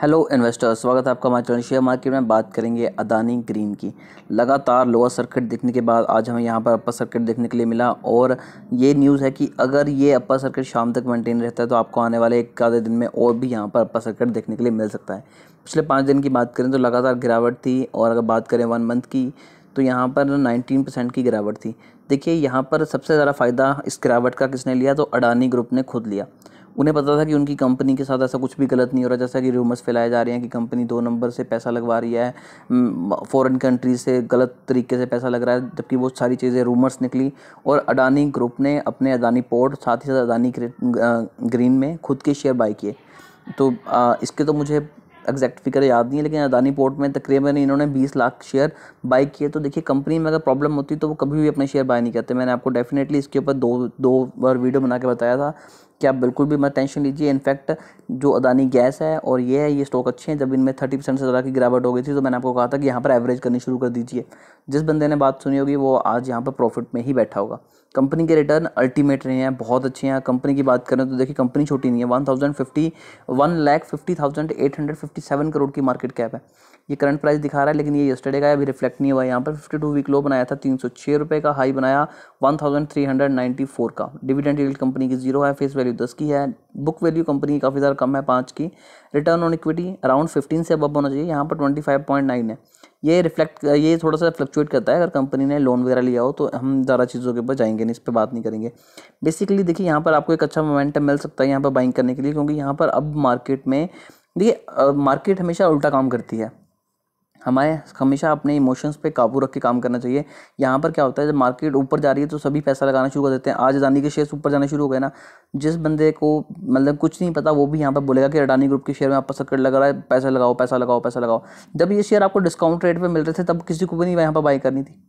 hello investors स्वागत है आपका हमारे शेयर मार्केट में बात करेंगे अदानी ग्रीन की लगातार लोअर सर्किट देखने के बाद आज हमें यहाँ पर अपर सर्किट देखने के लिए मिला और ये न्यूज़ है कि अगर ये अपर सर्किट शाम तक मेंटेन रहता है तो आपको आने वाले एक आधे दिन में और भी यहाँ पर अपर सर्किट देखने के लिए मिल सकता है पिछले पाँच दिन की बात करें तो लगातार गिरावट थी और अगर बात करें वन मंथ की तो यहाँ पर नाइनटीन परसेंट की गिरावट थी देखिए यहाँ पर सबसे ज़्यादा फ़ायदा इस गिरावट का किसने लिया तो अडानी ग्रुप ने खुद लिया उन्हें पता था कि उनकी कंपनी के साथ ऐसा कुछ भी गलत नहीं हो रहा जैसा कि रूमर्स फैलाए जा रहे हैं कि कंपनी दो नंबर से पैसा लगवा रही है फॉरेन कंट्रीज से गलत तरीके से पैसा लग रहा है जबकि वो सारी चीज़ें रूमर्स निकली और अडानी ग्रुप ने अपने अडानी पोर्ट साथ ही साथ अडानी ग्रीन में खुद के शेयर बाई किए तो आ, इसके तो मुझे एग्जैक्ट फिगर याद नहीं है लेकिन अदानी पोर्ट में तकरीबन इन्होंने 20 लाख शेयर बाई किए तो देखिए कंपनी में अगर प्रॉब्लम होती तो वो कभी भी अपने शेयर बाय नहीं करते मैंने आपको डेफिनेटली इसके ऊपर दो दो बार वीडियो बना के बताया था कि आप बिल्कुल भी मत टेंशन लीजिए इनफैक्ट जो अदानी गैस है और ये है ये स्टॉक अच्छे हैं जब इनमें थर्टी परसेंट से ज़्यादा की गिरावट हो गई थी तो मैंने आपको कहा था कि यहाँ पर एवरेज करनी शुरू कर दीजिए जिस बंदे ने बात सुनी होगी वो आज यहाँ पर प्रॉफिट में ही बैठा होगा कंपनी के रिटर्न अल्टीमेट रहे हैं बहुत अच्छे हैं कंपनी की बात करें तो देखिए कंपनी छोटी नहीं है one thousand fifty one lakh fifty thousand eight hundred fifty seven crore की मार्केट कैप है ये करंट प्राइस दिखा रहा है लेकिन ये यस्टरडे का अभी रिफ्लेक्ट नहीं हुआ यहाँ पर फिफ्टी टू वीक लो बनाया था तीन सौ छः रुपये का हाई बनाया one thousand three hundred ninety four का डिविडेंड कंपनी की जीरो है फेस वैल्यू वैल्यू दस की है बुक वैल्यू कंपनी काफ़ी ज़्यादा कम है पाँच की return on equity around fifteen से अब होना चाहिए यहाँ पर ट्वेंटी फाइव पॉइंट नाइन है ये रिफ्लेक्ट ये थोड़ा सा फ्लक्चुएट करता है अगर कंपनी ने लोन वगैरह लिया हो तो हम ज़्यादा चीज़ों के ऊपर जाएंगे नहीं इस पर बात नहीं करेंगे बेसिकली देखिए यहाँ पर आपको एक अच्छा मोमेंटम मिल सकता है यहाँ पर बाइंग करने के लिए क्योंकि यहाँ पर अब मार्केट में देखिए मार्केट हमेशा उल्टा काम करती है हमारे हमेशा अपने इमोशंस पे काबू रख के काम करना चाहिए यहाँ पर क्या होता है जब मार्केट ऊपर जा रही है तो सभी पैसा लगाना शुरू कर देते हैं आज अडानी के शेयर्स ऊपर जाना शुरू हो गए ना जिस बंदे को मतलब कुछ नहीं पता वो भी यहाँ पर बोलेगा कि अडानी ग्रुप के शेयर में आपका सर्किट लगा रहा है पैसा लगाओ पैसा लगाओ पैसा लगाओ जब ये शेयर आपको डिस्काउंट रेट पर मिल रहे थे तब किसी को भी नहीं यहाँ पर बाई करनी थी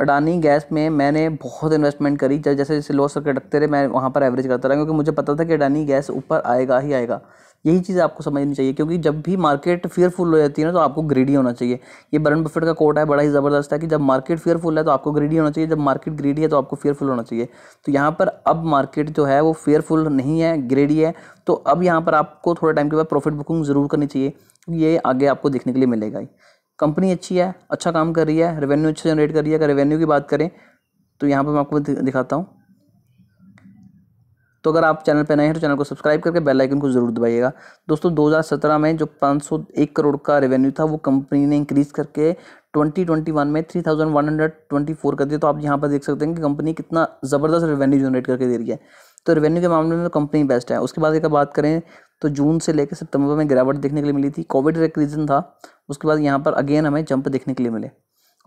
अडानी गैस में मैंने बहुत इन्वेस्टमेंट करी जैसे जैसे लो सर्किट रखते रहे मैं वहाँ पर एवरेज करता रहा क्योंकि मुझे पता था कि अडानी गैस ऊपर आएगा ही आएगा यही चीज़ आपको समझनी चाहिए क्योंकि जब भी मार्केट फियरफुल हो जाती है ना तो आपको ग्रीडी होना चाहिए ये बरन बफेट का कोट है बड़ा ही ज़बरदस्त है कि जब मार्केट फेयरफुल है तो आपको ग्रीडी होना चाहिए जब मार्केट ग्रीडी है तो आपको फेयरफुल होना चाहिए तो यहाँ पर अब मार्केट जो है वो फेयरफुल नहीं है ग्रेडी है तो अब यहाँ पर आपको थोड़ा टाइम के बाद प्रॉफिट बुकिंग ज़रूर करनी चाहिए ये आगे आपको देखने के लिए मिलेगा ही कंपनी अच्छी है अच्छा काम कर रही है रेवेन्यू अच्छा जनरेट कर रही है अगर रेवेन्यू की बात करें तो यहाँ पर मैं आपको दिखाता हूँ तो अगर आप चैनल पर नए हैं तो चैनल को सब्सक्राइब करके बेल आइकन को जरूर दबाइएगा दोस्तों 2017 में जो 501 करोड़ का रेवेन्यू था वो कंपनी ने इंक्रीज करके 2021 में 3124 कर दिया तो आप यहाँ पर देख सकते हैं कि कंपनी कितना ज़बरदस्त रेवेन्यू जनरेट करके दे रही है तो रेवेन्यू के मामले में तो कंपनी बेस्ट है उसके बाद अगर बात करें तो जून से लेकर सितंबर में गिरावट देखने के लिए मिली थी कोविड एक रीज़न था उसके बाद यहाँ पर अगेन हमें जंप देखने के लिए मिले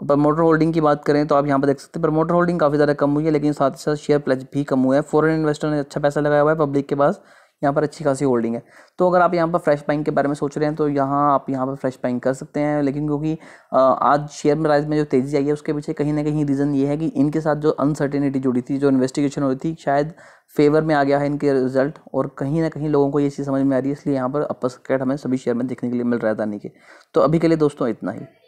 प्रमोटर होल्डिंग की बात करें तो आप यहाँ पर देख सकते हैं प्रमोटर होल्डिंग काफ़ी ज़्यादा कम हुई है लेकिन साथ ही साथ शेयर प्लेज भी कम हुआ है फॉरेन इन्वेस्टर ने अच्छा पैसा लगाया हुआ है पब्लिक के पास यहाँ पर अच्छी खासी होल्डिंग है तो अगर आप यहाँ पर फ्रेश बाइंग के बारे में सोच रहे हैं तो यहाँ आप यहाँ पर फ्रेश बाइंग कर सकते हैं लेकिन क्योंकि आज शेयर प्राइस में जो तेज़ी आई है उसके पीछे कहीं ना कहीं रीज़न ये है कि इनके साथ जो अनसर्टेनिटी जुड़ी थी जो इन्वेस्टिगेशन हुई थी शायद फेवर में आ गया है इनके रिजल्ट और कहीं ना कहीं लोगों को ये चीज़ समझ में आ रही है इसलिए यहाँ पर अपर सर्किट हमें सभी शेयर में देखने के लिए मिल रहा है दानी के तो अभी के लिए दोस्तों इतना ही